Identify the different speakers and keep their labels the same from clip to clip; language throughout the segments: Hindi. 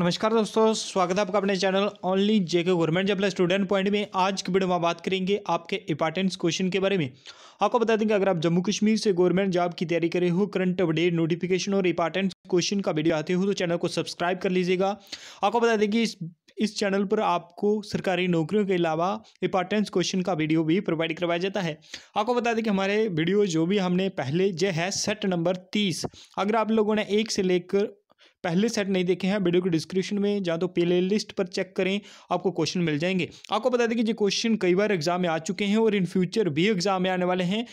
Speaker 1: नमस्कार दोस्तों स्वागत है आपका अपने channel only JK government job student point में आज की वीडियो में बात करेंगे आपके इंपॉर्टेंट क्वेश्चन के बारे में आपको बता देंगे अगर आप जम्मू कश्मीर से गवर्नमेंट जॉब की तैयारी करे हो करंट अपडेट नोटिफिकेशन और इंपॉर्टेंट क्वेश्चन का वीडियो आते हो तो चैनल को सब्सक्राइब कर लीजिएगा आपको बता दें कि इस इस चैनल पर आपको सरकारी नौकरियों के अलावा इंपॉर्टेंस क्वेश्चन का वीडियो भी प्रोवाइड करवाया जाता है आपको बता दें कि हमारे वीडियो जो भी हमने पहले जो है सेट नंबर तीस अगर आप लोगों ने एक से लेकर पहले सेट नहीं देखे हैं वीडियो के डिस्क्रिप्शन में या तो प्ले लिस्ट पर चेक करें आपको क्वेश्चन मिल जाएंगे आपको बता दें कि ये क्वेश्चन कई बार एग्जाम में आ चुके हैं और इन फ्यूचर भी एग्जाम में आने वाले हैं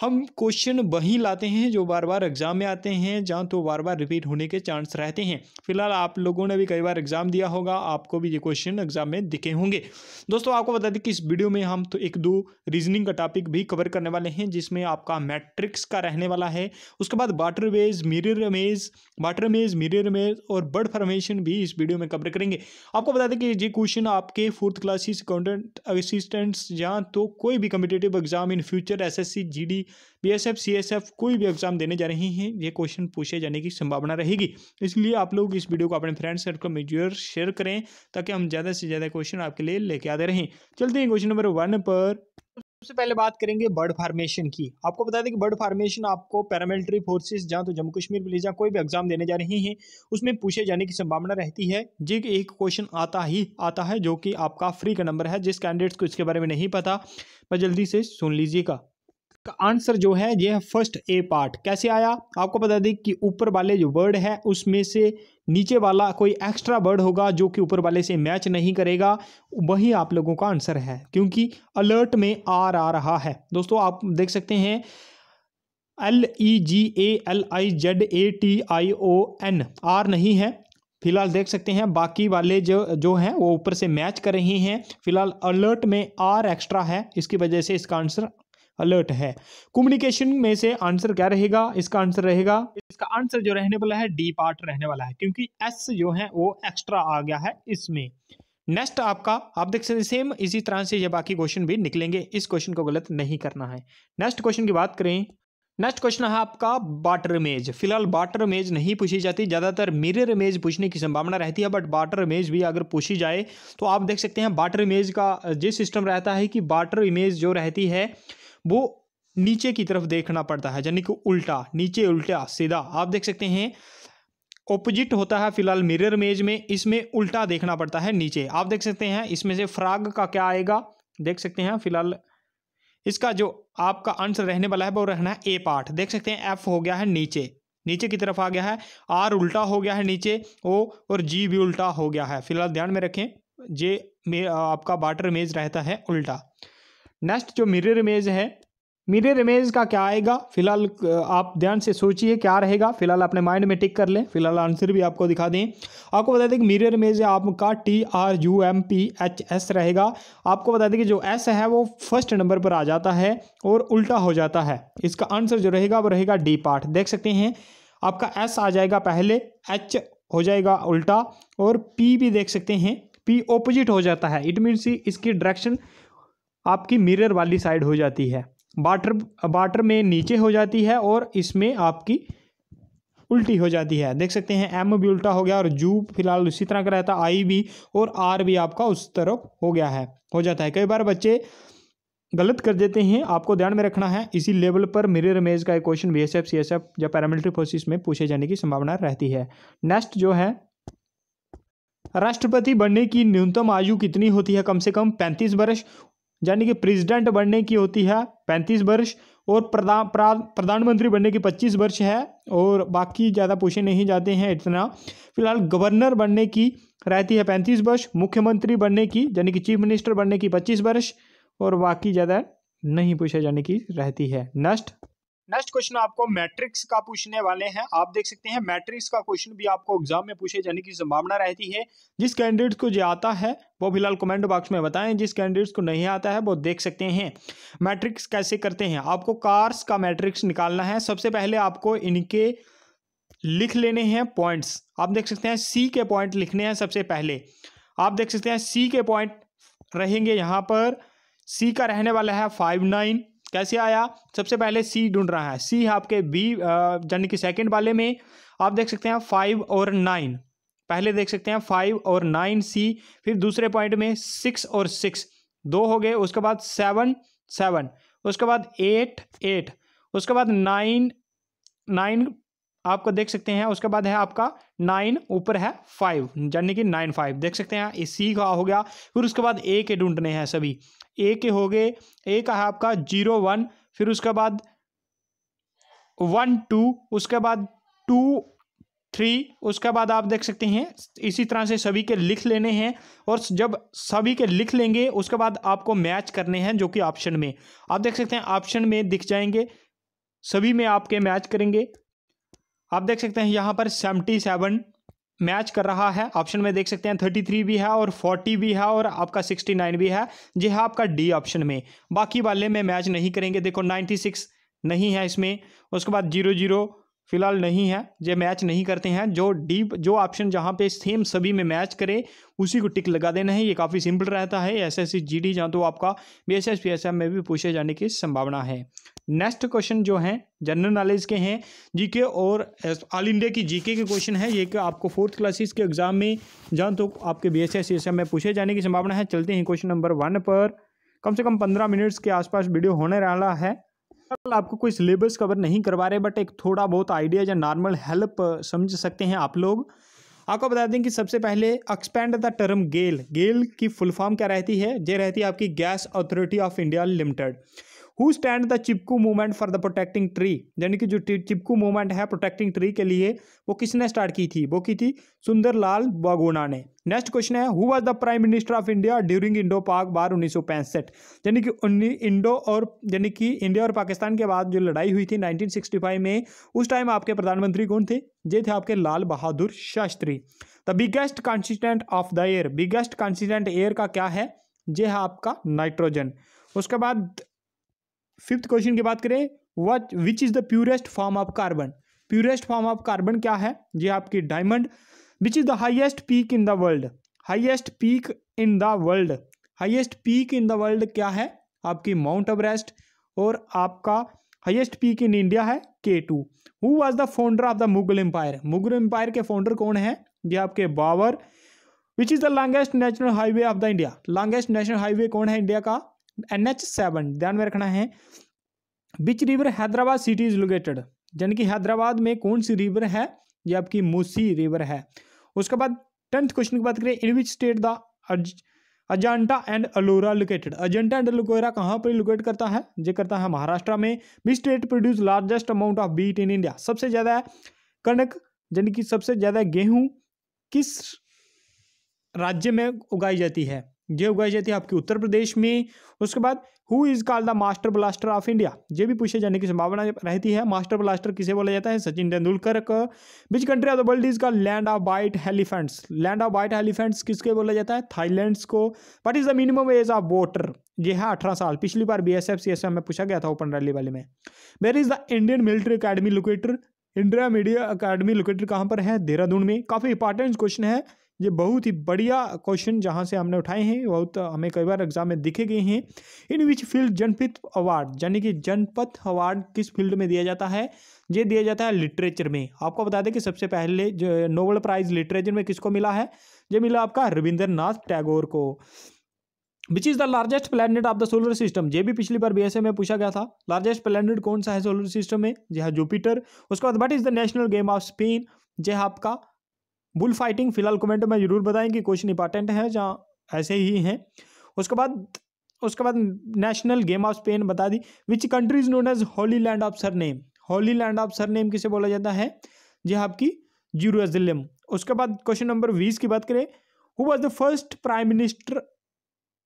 Speaker 1: हम क्वेश्चन वहीं लाते हैं जो बार बार एग्ज़ाम में आते हैं जहाँ तो बार बार रिपीट होने के चांस रहते हैं फिलहाल आप लोगों ने भी कई बार एग्ज़ाम दिया होगा आपको भी ये क्वेश्चन एग्ज़ाम में दिखे होंगे दोस्तों आपको बता दें कि इस वीडियो में हम तो एक दो रीजनिंग का टॉपिक भी कवर करने वाले हैं जिसमें आपका मैट्रिक्स का रहने वाला है उसके बाद water image mirror image water image mirror image और बर्ड फॉर्मेशन भी इस वीडियो में कवर करेंगे आपको बता दें कि ये क्वेश्चन आपके फोर्थ क्लासेस अकाउंटेंट असिस्टेंट्स या तो कोई भी competitive exam in future G D BSF CSF कोई भी एग्जाम देने जा रही हैं ये क्वेश्चन पूछे जाने की संभावना रहेगी इसलिए आप लोग इस वीडियो को अपने फ्रेंड सर्कल में जरूर शेयर करें ताकि हम ज़्यादा से ज़्यादा क्वेश्चन आपके लिए लेके आते रहें चलते हैं क्वेश्चन नंबर वन पर सबसे पहले बात करेंगे बर्ड फार्मेशन की आपको बता दें कि बर्ड फार्मेशन आपको पैरामिलिट्री फोर्सेस जहाँ तो जम्मू कश्मीर पुलिस जहाँ कोई भी एग्जाम देने जा रही हैं उसमें पूछे जाने की संभावना रहती है जी एक क्वेश्चन आता ही आता है जो कि आपका फ्री का नंबर है जिस कैंडिडेट्स को इसके बारे में नहीं पता पर जल्दी से सुन लीजिएगा इसका आंसर जो है यह फर्स्ट ए पार्ट कैसे आया आपको बता दें कि ऊपर वाले जो वर्ड है उसमें से नीचे वाला कोई एक्स्ट्रा वर्ड होगा जो कि ऊपर वाले से मैच नहीं करेगा वही आप लोगों का आंसर है क्योंकि अलर्ट में आर आ रहा है दोस्तों आप देख सकते हैं L E G A L I Z A T I O N R नहीं है फिलहाल देख सकते हैं बाकी वाले जो जो हैं वो ऊपर से मैच कर रहे हैं फिलहाल अलर्ट में आर एक्स्ट्रा है इसकी वजह से इसका आंसर अलर्ट है कम्युनिकेशन में से आंसर क्या रहेगा इसका आंसर रहेगा इसका आंसर जो रहने वाला है डी पार्ट रहने वाला है क्योंकि एस जो है वो एक्स्ट्रा आ गया है इसमें नेक्स्ट आपका आप देख सकते सेम इसी तरह से ये बाकी क्वेश्चन भी निकलेंगे इस क्वेश्चन को गलत नहीं करना है नेक्स्ट क्वेश्चन की बात करें नेक्स्ट क्वेश्चन है आपका बाटर इमेज फिलहाल बाटर इमेज नहीं पूछी जाती ज़्यादातर मिरर इमेज पूछने की संभावना रहती है बट बाटर इमेज भी अगर पूछी जाए तो आप देख सकते हैं बाटर इमेज का जिस सिस्टम रहता है कि बाटर इमेज जो रहती है वो नीचे की तरफ देखना पड़ता है यानी कि उल्टा नीचे उल्टा सीधा आप देख सकते हैं ऑपोजिट होता है फिलहाल मिरर मेज में इसमें उल्टा देखना पड़ता है नीचे आप देख सकते हैं इसमें से फ्राग का क्या आएगा देख सकते हैं फिलहाल इसका जो आपका आंसर रहने वाला है वो रहना है ए पार्ट देख सकते हैं एफ हो गया है नीचे नीचे की तरफ आ गया है आर उल्टा हो गया है नीचे ओ और जी भी उल्टा हो गया है फिलहाल ध्यान में रखें जे में आपका बाटर मेज रहता है उल्टा नेक्स्ट जो मिरर इमेज है मिरर इमेज का क्या आएगा फिलहाल आप ध्यान से सोचिए क्या रहेगा फिलहाल अपने माइंड में टिक कर लें फिलहाल आंसर भी आपको दिखा दें आपको बता दें कि मिरर इमेज आपका T R U M P H S रहेगा आपको बता दें कि जो एस है वो फर्स्ट नंबर पर आ जाता है और उल्टा हो जाता है इसका आंसर जो रहेगा वो रहेगा डी पार्ट देख सकते हैं आपका एस आ जाएगा पहले एच हो जाएगा उल्टा और पी भी देख सकते हैं पी ऑपोजिट हो जाता है इट मीन्स इसकी डायरेक्शन आपकी मिरर वाली साइड हो जाती है बाटर बाटर में नीचे हो जाती है और इसमें आपकी उल्टी हो जाती है देख सकते हैं एम भी उल्टा हो गया और जू फिलहाल उसी तरह का रहता आई भी और आर भी आपका उस तरफ हो गया है हो जाता है कई बार बच्चे गलत कर देते हैं आपको ध्यान में रखना है इसी लेवल पर मिरर इमेज का एक question B S F C S F या पैरामिलिट्री फोर्सिस में पूछे जाने की संभावना रहती है नेक्स्ट जो है राष्ट्रपति बनने की न्यूनतम आयु कितनी होती है कम से कम पैंतीस वर्ष यानी कि प्रेसिडेंट बनने की होती है पैंतीस वर्ष और प्रधान प्रधानमंत्री बनने की पच्चीस वर्ष है और बाकी ज़्यादा पूछे नहीं जाते हैं इतना फिलहाल गवर्नर बनने की रहती है पैंतीस वर्ष मुख्यमंत्री बनने की यानी कि चीफ मिनिस्टर बनने की पच्चीस वर्ष और बाकी ज़्यादा नहीं पूछे जाने की रहती है नेक्स्ट नेक्स्ट क्वेश्चन आपको मैट्रिक्स का पूछने वाले हैं आप देख सकते हैं मैट्रिक्स का क्वेश्चन भी आपको एग्जाम में पूछे जाने की संभावना रहती है जिस कैंडिडेट को जो आता है वो फिलहाल कमेंट बॉक्स में बताएं जिस कैंडिडेट्स को नहीं आता है वो देख सकते हैं मैट्रिक्स कैसे करते हैं आपको कार्स का मैट्रिक्स निकालना है सबसे पहले आपको इनके लिख लेने हैं पॉइंट्स आप देख सकते हैं सी के पॉइंट लिखने हैं सबसे पहले आप देख सकते हैं सी के पॉइंट रहेंगे यहाँ पर सी का रहने वाला है फाइव नाइन कैसे आया सबसे पहले सी ढूंढ रहा है सी आपके बी यानी कि सेकेंड वाले में आप देख सकते हैं फाइव और नाइन पहले देख सकते हैं फाइव और नाइन सी फिर दूसरे पॉइंट में सिक्स और सिक्स दो हो गए उसके बाद सेवन सेवन उसके बाद एट एट उसके बाद नाइन नाइन आपको देख सकते हैं उसके बाद है आपका नाइन ऊपर है फाइव यानी कि नाइन फाइव देख सकते हैं ए सी का हो गया फिर उसके बाद ए के ढूंढने हैं सभी ए के हो गए ए का है आपका जीरो वन फिर उसके बाद वन टू उसके बाद टू थ्री उसके बाद आप देख सकते हैं इसी तरह से सभी के लिख लेने हैं और जब सभी के लिख लेंगे उसके बाद आपको मैच करने हैं जो कि ऑप्शन में आप देख सकते हैं ऑप्शन में दिख जाएंगे सभी में आपके मैच करेंगे आप देख सकते हैं यहाँ पर सेवेंटी सेवन मैच कर रहा है ऑप्शन में देख सकते हैं थर्टी थ्री भी है और फोर्टी भी है और आपका सिक्सटी नाइन भी है जो है आपका डी ऑप्शन में बाकी वाले में मैच नहीं करेंगे देखो नाइन्टी सिक्स नहीं है इसमें उसके बाद जीरो जीरो फिलहाल नहीं है जो मैच नहीं करते हैं जो डीप जो ऑप्शन जहाँ पे सेम सभी में मैच करे उसी को टिक लगा देना है ये काफ़ी सिंपल रहता है S S C G D जहाँ तो आपका B S S P S M में भी पूछे जाने की संभावना है नेक्स्ट क्वेश्चन जो हैं जनरल नॉलेज के हैं जीके और ऑल इंडिया की जीके के क्वेश्चन है ये कि आपको फोर्थ क्लासेस के एग्जाम में जहाँ तो आपके B S S S M में पूछे जाने की संभावना है चलते हैं क्वेश्चन नंबर वन पर कम से कम पंद्रह मिनट्स के आसपास वीडियो होने वाला है टोटल आपको कोई सिलेबस कवर नहीं करवा रहे बट एक थोड़ा बहुत आइडिया या नॉर्मल हेल्प समझ सकते हैं आप लोग आपको बता दें कि सबसे पहले expand the term GAIL GAIL की फुल फॉर्म क्या रहती है जे रहती है आपकी gas authority of India limited who stand the Chipko movement for the protecting tree यानी कि जो चिपकू मूवमेंट है प्रोटेक्टिंग ट्री के लिए वो किसने स्टार्ट की थी वो की थी सुंदरलाल बागोना ने नेक्स्ट क्वेश्चन है who was the prime minister of India during Indo Pak war उन्नीस यानी कि इंडो और यानी कि इंडिया और पाकिस्तान के बाद जो लड़ाई हुई थी 1965 में उस टाइम आपके प्रधानमंत्री कौन थे ये थे आपके Lal Bahadur Shastri the biggest consistent of the air biggest consistent air का क्या है जे है आपका नाइट्रोजन उसके बाद फिफ्थ क्वेश्चन की बात करें what which is the purest form of carbon purest form of carbon क्या है ये आपकी diamond which is the highest peak in the world highest peak in the world highest peak in the world क्या है आपकी माउंट एवरेस्ट और आपका हाइएस्ट पीक इन इंडिया है K two who was the founder of the Mughal empire Mughal empire के फाउंडर कौन है ये आपके Babur which is the longest national highway of the India longest national highway कौन है इंडिया का एन एच सेवन ध्यान में रखना है which river Hyderabad city is located यानी कि हैदराबाद में कौन सी रिवर है ये आपकी मूसी रिवर है उसके बाद टेंथ क्वेश्चन की बात करें in which state the Ajanta and Ellora located Ajanta and Ellora कहाँ पर लोकेट करता है जो करता है महाराष्ट्र में which state produce largest amount of wheat in India सबसे ज़्यादा कनक यानी कि सबसे ज़्यादा गेहूँ किस राज्य में उगाई जाती है ये उगाई जाती है आपके उत्तर प्रदेश में उसके बाद who is call the master blaster of India ये भी पूछे जाने की संभावना रहती है मास्टर ब्लास्टर किसे बोला जाता है सचिन तेंदुलकर का which country of the world is का land of white elephants land of white elephants किसके बोला जाता है थाईलैंड्स को what is the minimum age of voter ये है अठारह साल पिछली बार B S F C S में पूछा गया था ओपन रैली वाले में where is the Indian military academy located India media academy located कहाँ पर है देहरादून में काफ़ी इंपॉर्टेंट क्वेश्चन है ये बहुत ही बढ़िया क्वेश्चन जहाँ से हमने उठाए हैं बहुत हमें कई बार एग्जाम में दिखे गए हैं इन विच फील्ड जनपित अवार्ड यानी कि जनपथ अवार्ड किस फील्ड में दिया जाता है ये दिया जाता है लिटरेचर में आपको बता दें कि सबसे पहले जो नोबल प्राइज़ लिटरेचर में किसको मिला है ये मिला आपका रविंद्रनाथ टैगोर को which is the largest planet of the solar system ये भी पिछली बार बीएसए में पूछा गया था लार्जेस्ट प्लानट कौन सा है सोलर सिस्टम में जी हाँ जुपिटर उसके बाद what is the national game of Spain जो है आपका बुल फाइटिंग फिलहाल कमेंट में जरूर बताएं कि क्वेश्चन इंपॉर्टेंट है जहाँ ऐसे ही हैं उसके बाद उसके बाद नेशनल गेम ऑफ स्पेन बता दी which countries known as holy land of sir name holy land of sir name किसे बोला जाता है जी हाँ, आपकी जीरोजिलम उसके बाद क्वेश्चन नंबर बीस की बात करें who was the first prime minister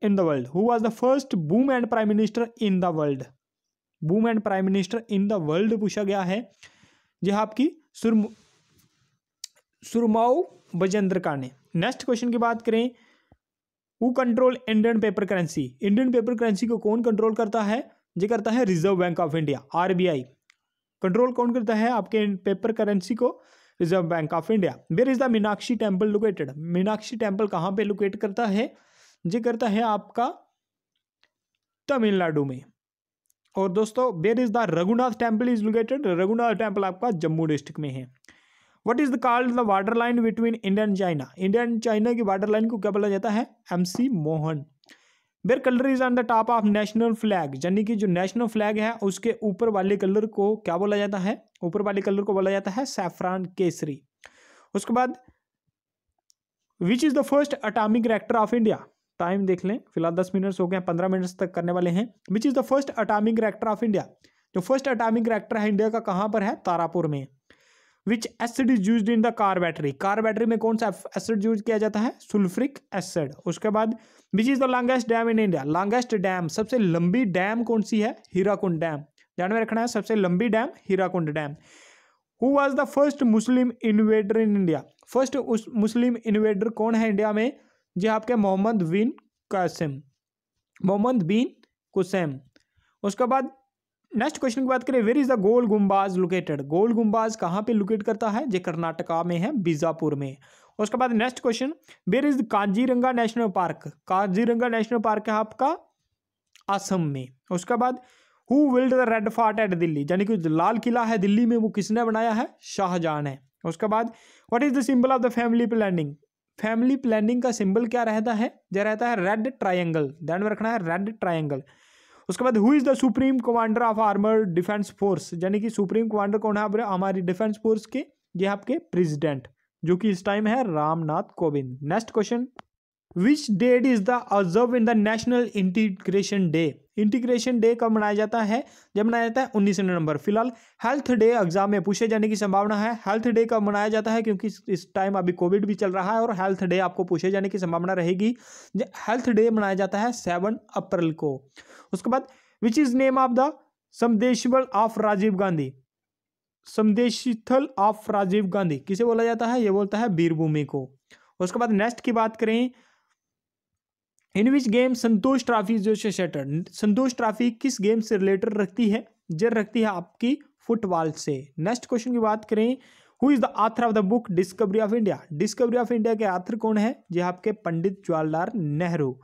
Speaker 1: in the world who was the first boom and prime minister in the world boom and prime minister in the world पूछा गया है जी हाँ, आपकी सुर सुरमाऊ बजेंद्र का ने नेक्स्ट क्वेश्चन की बात करें who control Indian paper currency Indian paper currency को कौन कंट्रोल करता है जो करता है reserve bank of India RBI control कौन करता है आपके पेपर करेंसी को reserve bank of India where is the Meenakshi temple located Meenakshi temple कहाँ पे लोकेट करता है जो करता है आपका तमिलनाडु में और दोस्तों where is the Raghunath temple is located Raghunath temple आपका जम्मू डिस्ट्रिक्ट में है what is the called the water line between India and China India and China की वाटर लाइन को क्या बोला जाता है McMahon where colour is on the top of national flag यानी कि जो नेशनल फ्लैग है उसके ऊपर वाले कलर को क्या बोला जाता है ऊपर वाले कलर को बोला जाता है सैफरान केसरी उसके बाद which is the first atomic reactor of India time देख लें फिलहाल दस मिनट्स हो गए हैं पंद्रह मिनट्स तक करने वाले हैं which is the first atomic reactor of India जो फर्स्ट अटामिक रिएक्टर है इंडिया का कहाँ पर है तारापुर में which acid is use in the car battery car battery में कौन सा एसिड यूज किया जाता है सुल्फ्रिक एसिड उसके बाद which is the longest dam in India longest dam सबसे लंबी डैम कौन सी है हीराकुंड डैम ध्यान में रखना है सबसे लंबी dam Hirakud dam who was the first Muslim invader in India first Muslim invader कौन है इंडिया में जी हाँ, आपके मोहम्मद बिन कासिम मोहम्मद बिन कुसैम उसके बाद नेक्स्ट क्वेश्चन की बात करें where is the Gol Gumbaz located Gol Gumbaz कहाँ पे लोकेट करता है जे कर्नाटका में है बीजापुर में उसके बाद next question where is Kaziranga national park Kaziranga national park है आपका असम में उसके बाद who built the red fort at Delhi यानी कि लाल किला है दिल्ली में वो किसने बनाया है शाहजहां है उसके बाद what is the symbol of the family planning family planning का सिंबल क्या रहता है जो रहता है रेड ट्राइंगल ध्यान में रखना है रेड ट्राइंगल उसके बाद who is the supreme commander of armed defence force यानी कि सुप्रीम कमांडर कौन है हमारी डिफेंस फोर्स के ये आपके प्रेसिडेंट जो कि इस टाइम है Ramnath Kovind next question which date is the observe in the national integration day integration day कब मनाया जाता है जब मनाया जाता है उन्नीस नवंबर फिलहाल हेल्थ डे एग्जाम में पूछे जाने की संभावना है हेल्थ डे कब मनाया जाता है क्योंकि इस टाइम अभी कोविड भी चल रहा है और हेल्थ डे आपको पूछे जाने की संभावना रहेगी हेल्थ डे मनाया जाता है सेवन अप्रैल को उसके बाद which is name of the समदेशवल ऑफ राजीव गांधी समदेशल ऑफ राजीव गांधी किसे बोला जाता है ये बोलता है बीरभूमि को उसके बाद नेक्स्ट की बात करें in which game Santosh trophy जो है शटर संतोष ट्रॉफी किस गेम से रिलेटेड रखती है जर रखती है आपकी फुटबॉल से नेक्स्ट क्वेश्चन की बात करें who is the author of the book discovery of India discovery of India के आथर कौन है जो आपके पंडित जवाहरलाल नेहरू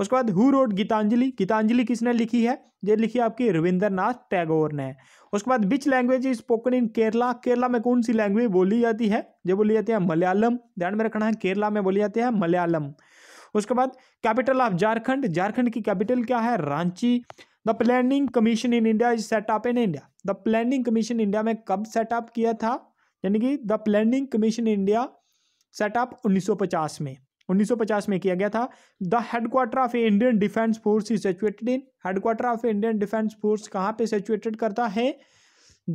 Speaker 1: उसके बाद हु रोड गीतांजलि गीतांजलि किसने लिखी है ये लिखी आपकी रविंद्रनाथ टैगोर ने उसके बाद which language is spoken in Kerala Kerala में कौन सी लैंग्वेज बोली जाती है जो बोली जाती है मलयालम ध्यान में रखना है केरला में बोली जाती है मलयालम उसके बाद कैपिटल ऑफ झारखंड झारखंड की कैपिटल क्या है Ranchi the planning commission in India is set up in India the planning commission India में कब सेटअप किया था यानी कि the planning commission India set up 1950 में 1950 में किया गया था the headquarter of Indian defence force is situated in headquarter of Indian defence force कहाँ पे सिचुएटेड करता है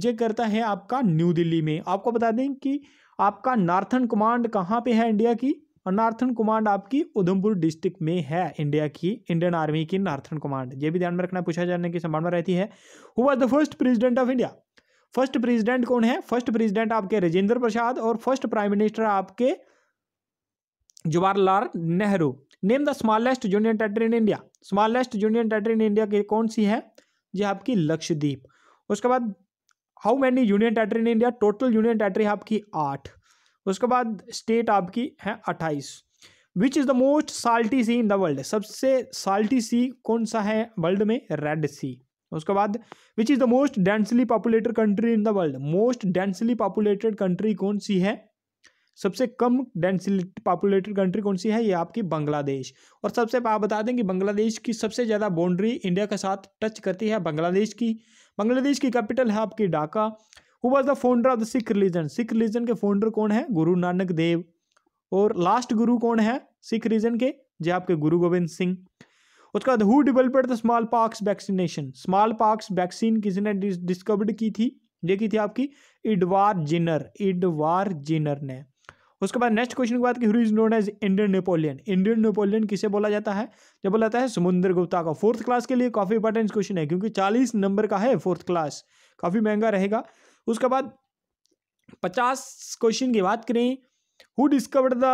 Speaker 1: ये करता है आपका न्यू दिल्ली में आपको बता दें कि आपका नार्थन कमांड कहाँ पे है इंडिया की और नॉर्थन कमांड आपकी उधमपुर डिस्ट्रिक्ट में है इंडिया की इंडियन आर्मी की नॉर्थन कमांड ये भी ध्यान में रखना पूछा जाने की संभावना रहती है who was the first president of India first president कौन है फर्स्ट प्रेजिडेंट आपके राजेंद्र प्रसाद और फर्स्ट प्राइम मिनिस्टर आपके Jawaharlal Nehru name the smallest union territory in India smallest union territory in India की कौन सी है जी आपकी लक्षद्वीप उसके बाद how many union territory in India total union territory है आपकी आठ उसके बाद स्टेट आपकी है अट्ठाईस which is the most salty sea in the world सबसे साल्टी सी कौन सा है वर्ल्ड में रेड सी उसके बाद which is the most densely populated country in the world most densely populated country कौन सी है सबसे कम डेंसली पॉपुलेटेड कंट्री कौन सी है ये आपकी बांग्लादेश और सबसे आप बता दें कि बांग्लादेश की सबसे ज़्यादा बाउंड्री इंडिया के साथ टच करती है बांग्लादेश की बांग्लादेश की कैपिटल है आपकी Dhaka who was the founder of the Sikh religion Sikh religion के फाउंडर कौन है गुरु नानक देव और लास्ट गुरु कौन है सिख रिलीजन के जे आपके गुरु गोविंद सिंह उसके बाद who developed the small pox vaccination small pox vaccine किसी ने डिस्कवर्ड की थी ये की थी आपकी इडवार जिनर इडवार जिनर ने उसके बाद नेक्स्ट क्वेश्चन की बात की who is known as Indian Napoleon Indian Napoleon किसे बोला जाता है जब बोला जाता है समुद्र गुप्ता का फोर्थ क्लास के लिए काफ़ी इंपॉर्टेंट क्वेश्चन है क्योंकि चालीस नंबर का है फोर्थ क्लास काफ़ी महंगा रहेगा उसके बाद पचास क्वेश्चन की बात करें who discovered the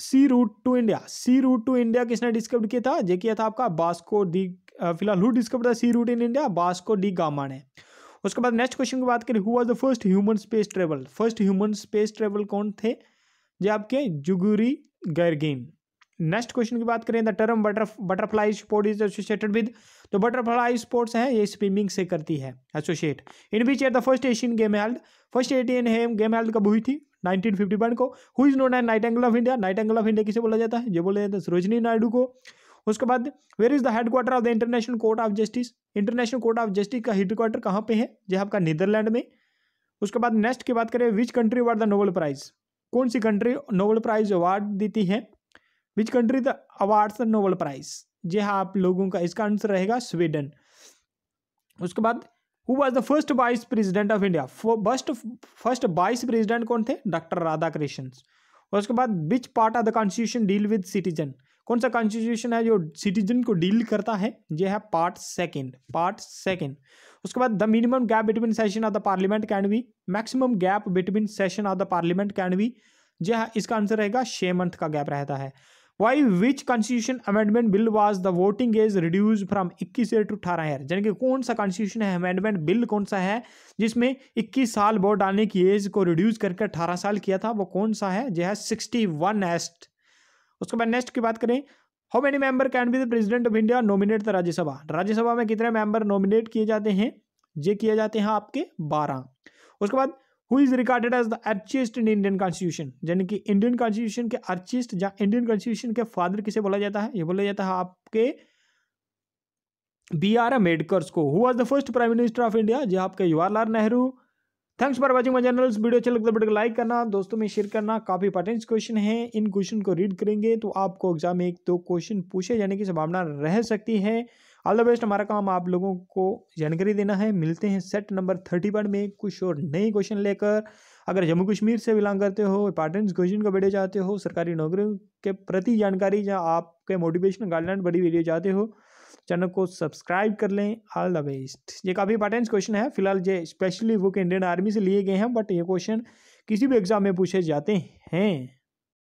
Speaker 1: sea route to India sea route to India किसने डिस्कवर किया था जे किया था आपका बास्को डी फिलहाल who discover the sea route in India Vasco da Gama ने उसके बाद नेक्स्ट क्वेश्चन की बात करें who was the first human space travel first human space travel कौन थे जो आपके जुगुरी गैरगेन नेक्स्ट क्वेश्चन की बात करें the term butter butterfly sport is associated with तो बटरफ्लाई स्पोर्ट्स हैं ये स्विमिंग से करती है associate in which at the first Asian game held first हेम गेम हेल्ड कब हुई थी 1951 को who is known an nightingale of India nightingale of India किसे बोला जाता है जो बोला जाता है सरोजनी नायडू को उसके बाद where is the head quarter of the international court of justice international court of justice का हेड क्वार्टर कहाँ पे है जो आपका नीदरलैंड में उसके बाद नेक्स्ट की बात करें which country award the Nobel prize कौन सी कंट्री नोबल प्राइज अवार्ड देती है which country the awards the Nobel prize जी हाँ आप लोगों का इसका आंसर रहेगा स्वीडन उसके बाद who was the first vice president of India first first vice president कौन थे डॉक्टर राधा कृष्ण उसके बाद which part of the constitution deal with citizen कौन सा कॉन्स्टिट्यूशन है जो सिटीजन को डील करता है यह है पार्ट सेकेंड पार्ट सेकेंड उसके बाद the minimum gap between session of the parliament can be maximum gap between session of the parliament can be यह इसका आंसर रहेगा छः मंथ का गैप रहता है why which constitution amendment bill was the voting age reduce from इक्कीस ईयर टू अठारह ईयर यानी कि कौन सा कॉन्स्टिट्यूशन है अमेंडमेंट बिल कौन सा है जिसमें इक्कीस साल वोट डालने की एज को रिड्यूस करके अठारह साल किया था वो कौन सा है जो है सिक्सटी वन एस्ट उसके बाद नेक्स्ट की बात करें how many member can be the president of India nominate the Rajya Sabha Rajya Sabha में कितने मेंबर नॉमिनेट किए जाते हैं ये किए जाते हैं आपके बारह उसके बाद who is recorded as the architect in Indian constitution यानी कि इंडियन कॉन्स्टिट्यूशन के अर्चिस्ट या इंडियन कॉन्स्टिट्यूशन के फादर किसे बोला जाता है ये बोला जाता है आपके बी आर अम्बेडकर को who was the first prime minister of India जो आपके Jawaharlal Nehru thanks for watching my general video अच्छा लगता है लाइक तो करना दोस्तों में शेयर करना काफ़ी इंपॉर्टेंट क्वेश्चन है इन क्वेश्चन को रीड करेंगे तो आपको एग्जाम में एक दो तो क्वेश्चन पूछे जाने की संभावना रह सकती है ऑल द बेस्ट हमारा काम आप लोगों को जानकारी देना है मिलते हैं सेट नंबर थर्टी वन में कुछ और नए क्वेश्चन लेकर अगर जम्मू कश्मीर से बिलोंग करते हो इंपॉर्टेंस क्वेश्चन का वीडियो चाहते हो सरकारी नौकरियों के प्रति जानकारी या आपके मोटिवेशनल गाइडलाइन बड़ी वीडियो चाहते हो चैनल को सब्सक्राइब कर लें ऑल द बेस्ट ये काफ़ी इंपॉर्टेंस क्वेश्चन है फिलहाल ये स्पेशली वो इंडियन आर्मी से लिए गए हैं बट ये क्वेश्चन किसी भी एग्जाम में पूछे जाते हैं